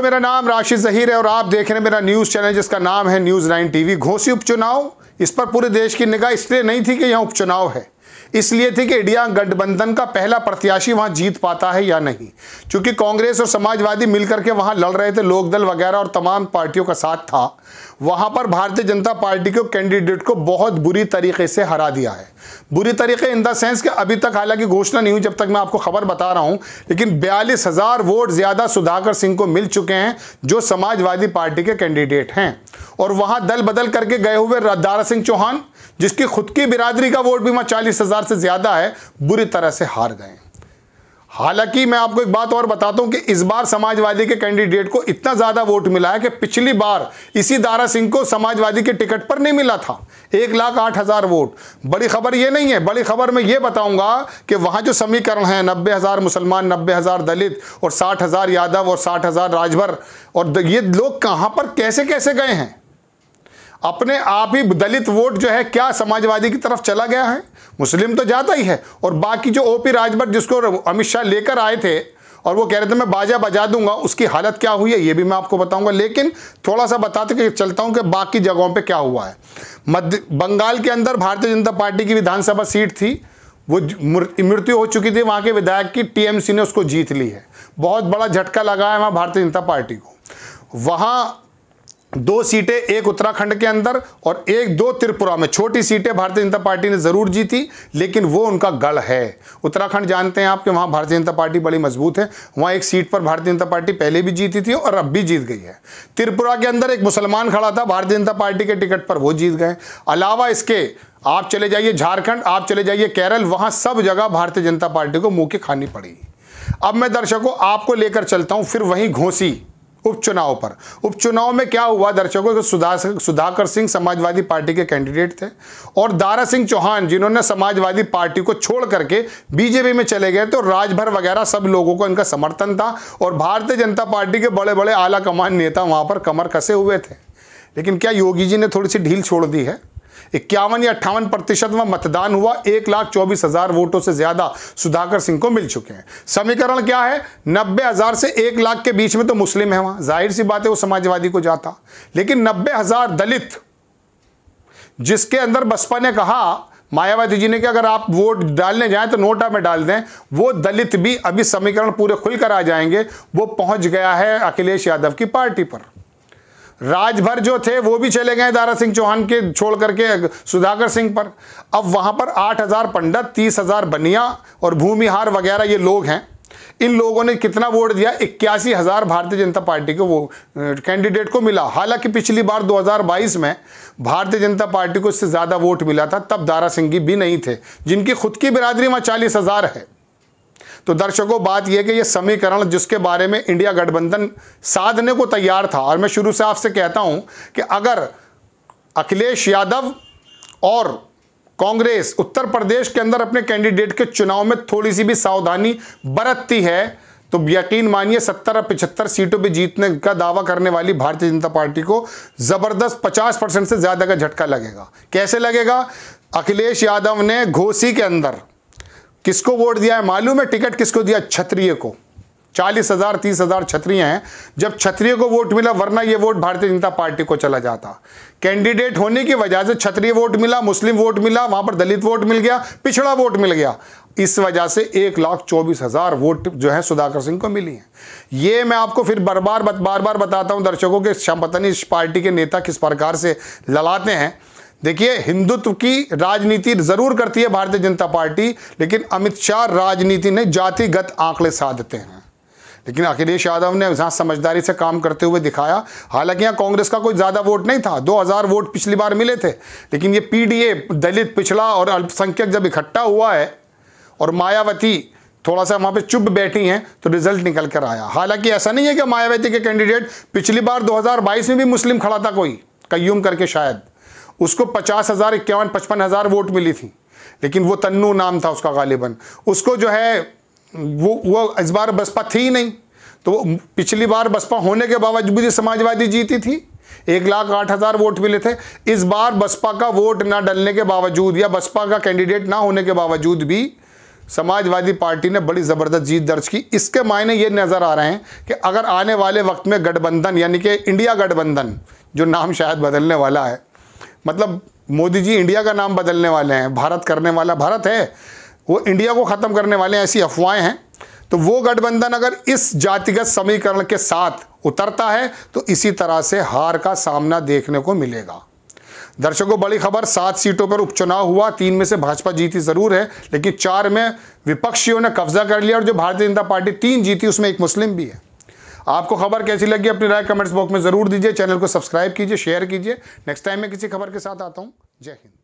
तो मेरा नाम राशिद जहीर है और आप देख रहे हैं मेरा न्यूज़ चैनल जिसका नाम है न्यूज़ नाइन टीवी घोसी उपचुनाव इस पर पूरे देश की निगाह इसलिए नहीं थी कि यहाँ उपचुनाव है इसलिए थी कि इंडिया गठबंधन का पहला प्रत्याशी वहां जीत पाता है या नहीं क्योंकि कांग्रेस और समाजवादी मिलकर के वहां लड़ रहे थे लोकदल वगैरह और तमाम पार्टियों का साथ था वहां पर भारतीय जनता पार्टी के कैंडिडेट को बहुत बुरी तरीके से हरा दिया है बुरी तरीके इन द सेंस कि अभी तक हालांकि घोषणा नहीं हुई जब तक मैं आपको खबर बता रहा हूं लेकिन बयालीस हजार वोट ज्यादा सुधाकर सिंह को मिल चुके हैं जो समाजवादी पार्टी के कैंडिडेट हैं और वहां दल बदल करके गए हुए दारा सिंह चौहान जिसकी खुद की बिरादरी का वोट भी वहां चालीस हजार से ज्यादा है बुरी तरह से हार गए हालांकि मैं आपको एक बात और बताता हूं कि इस बार समाजवादी के कैंडिडेट को इतना ज्यादा वोट मिला है कि पिछली बार इसी दारा सिंह को समाजवादी के टिकट पर नहीं मिला था एक लाख आठ हजार वोट बड़ी खबर यह नहीं है बड़ी खबर मैं ये बताऊंगा कि वहां जो समीकरण है नब्बे हजार मुसलमान नब्बे हजार दलित और साठ हजार यादव और साठ हजार राजभर और ये लोग कहां पर कैसे कैसे गए हैं अपने आप ही दलित वोट जो है क्या समाजवादी की तरफ चला गया है मुस्लिम तो जाता ही है और बाकी जो ओपी राजभर जिसको अमित शाह लेकर आए थे और वो कह रहे थे मैं बाजा बजा दूंगा उसकी हालत क्या हुई है ये भी मैं आपको बताऊंगा लेकिन थोड़ा सा बताते कि चलता हूं कि बाकी जगहों पे क्या हुआ है मध्य बंगाल के अंदर भारतीय जनता पार्टी की विधानसभा सीट थी वो मृत्यु हो चुकी थी वहां के विधायक की टीएमसी ने उसको जीत ली है बहुत बड़ा झटका लगा है वहाँ भारतीय जनता पार्टी को वहाँ दो सीटें एक उत्तराखंड के अंदर और एक दो त्रिपुरा में छोटी सीटें भारतीय जनता पार्टी ने ज़रूर जीती लेकिन वो उनका गढ़ है उत्तराखंड जानते हैं आप कि वहाँ भारतीय जनता पार्टी बड़ी मजबूत है वहाँ एक सीट पर भारतीय जनता पार्टी पहले भी जीती थी और अब भी जीत गई है त्रिपुरा के अंदर एक मुसलमान खड़ा था भारतीय जनता पार्टी के टिकट पर वो जीत गए अलावा इसके आप चले जाइए झारखंड आप चले जाइए केरल वहाँ सब जगह भारतीय जनता पार्टी को मुँह की खानी पड़ी अब मैं दर्शकों आपको लेकर चलता हूँ फिर वहीं घोसी उपचुनाव पर उपचुनाव में क्या हुआ दर्शकों के सुधा सुधाकर सिंह समाजवादी पार्टी के कैंडिडेट थे और दारा सिंह चौहान जिन्होंने समाजवादी पार्टी को छोड़ करके बीजेपी में चले गए थे और राजभर वगैरह सब लोगों को इनका समर्थन था और भारतीय जनता पार्टी के बड़े बड़े आला कमान नेता वहाँ पर कमर कसे हुए थे लेकिन क्या योगी जी ने थोड़ी सी ढील छोड़ दी है इक्यावन या अट्ठावन प्रतिशत में मतदान हुआ एक लाख चौबीस हजार वोटों से ज्यादा सुधाकर सिंह को मिल चुके हैं समीकरण क्या है नब्बे हजार से एक लाख के बीच में तो मुस्लिम है वहां जाहिर सी बात है वो समाजवादी को जाता लेकिन नब्बे हजार दलित जिसके अंदर बसपा ने कहा मायावती जी ने कि अगर आप वोट डालने जाएं तो नोटा में डाल दें वो दलित भी अभी समीकरण पूरे खुलकर आ जाएंगे वो पहुंच गया है अखिलेश यादव की पार्टी पर राजभर जो थे वो भी चले गए दारा सिंह चौहान के छोड़ करके सुधाकर सिंह पर अब वहां पर आठ हज़ार पंडित तीस हज़ार बनिया और भूमिहार वगैरह ये लोग हैं इन लोगों ने कितना वोट दिया इक्यासी हज़ार भारतीय जनता पार्टी को वो कैंडिडेट को मिला हालांकि पिछली बार 2022 में भारतीय जनता पार्टी को इससे ज़्यादा वोट मिला था तब दारा सिंह भी नहीं थे जिनकी खुद की बिरादरी वहां चालीस हज़ार है तो दर्शकों बात यह कि यह समीकरण जिसके बारे में इंडिया गठबंधन साधने को तैयार था और मैं शुरू से आपसे कहता हूं कि अगर अखिलेश यादव और कांग्रेस उत्तर प्रदेश के अंदर अपने कैंडिडेट के चुनाव में थोड़ी सी भी सावधानी बरतती है तो यकीन मानिए सत्तर और पिछहत्तर सीटों पर जीतने का दावा करने वाली भारतीय जनता पार्टी को जबरदस्त पचास परसेंट से ज्यादा का झटका लगेगा कैसे लगेगा अखिलेश यादव ने घोसी के अंदर किसको वोट दिया है मालूम है टिकट किसको दिया क्षत्रिय को चालीस हजार तीस हजार छत्रिय हैं जब क्षत्रिय को वोट मिला वरना ये वोट भारतीय जनता पार्टी को चला जाता कैंडिडेट होने की वजह से क्षत्रिय वोट मिला मुस्लिम वोट मिला वहां पर दलित वोट मिल गया पिछड़ा वोट मिल गया इस वजह से एक लाख चौबीस हजार वोट जो है सुधाकर सिंह को मिली है ये मैं आपको फिर बार बार बार बार बताता हूं दर्शकों के पता नहीं इस पार्टी के नेता किस प्रकार से ललाते हैं देखिए हिंदुत्व की राजनीति जरूर करती है भारतीय जनता पार्टी लेकिन अमित शाह राजनीति ने जातिगत आंकड़े साधते हैं लेकिन अखिलेश यादव ने जहाँ समझदारी से काम करते हुए दिखाया हालांकि यहाँ कांग्रेस का कोई ज़्यादा वोट नहीं था 2000 वोट पिछली बार मिले थे लेकिन ये पीडीए दलित पिछड़ा और अल्पसंख्यक जब इकट्ठा हुआ है और मायावती थोड़ा सा वहाँ पे चुप बैठी हैं तो रिजल्ट निकल कर आया हालांकि ऐसा नहीं है कि मायावती के कैंडिडेट पिछली बार 2022 में भी मुस्लिम खड़ा था कोई कयूम करके शायद उसको पचास हज़ार इक्यावन पचपन हज़ार वोट मिली थी लेकिन वो तन्नू नाम था उसका गालिबन उसको जो है वो वो इस बार बसपा थी ही नहीं तो पिछली बार बसपा होने के बावजूद भी समाजवादी जीती थी एक लाख आठ हज़ार वोट मिले थे इस बार बसपा का वोट ना डलने के बावजूद या बसपा का कैंडिडेट ना होने के बावजूद भी समाजवादी पार्टी ने बड़ी ज़बरदस्त जीत दर्ज की इसके मायने ये नज़र आ रहे हैं कि अगर आने वाले वक्त में गठबंधन यानी कि इंडिया गठबंधन जो नाम शायद बदलने वाला है मतलब मोदी जी इंडिया का नाम बदलने वाले हैं भारत करने वाला भारत है वो इंडिया को ख़त्म करने वाले हैं ऐसी अफवाहें हैं तो वो गठबंधन अगर इस जातिगत समीकरण के साथ उतरता है तो इसी तरह से हार का सामना देखने को मिलेगा दर्शकों बड़ी खबर सात सीटों पर उपचुनाव हुआ तीन में से भाजपा जीती जरूर है लेकिन चार में विपक्षियों ने कब्जा कर लिया और जो भारतीय जनता पार्टी तीन जीती उसमें एक मुस्लिम भी है आपको खबर कैसी लगी अपनी राय कमेंट्स बॉक्स में ज़रूर दीजिए चैनल को सब्सक्राइब कीजिए शेयर कीजिए नेक्स्ट टाइम मैं किसी खबर के साथ आता हूँ जय हिंद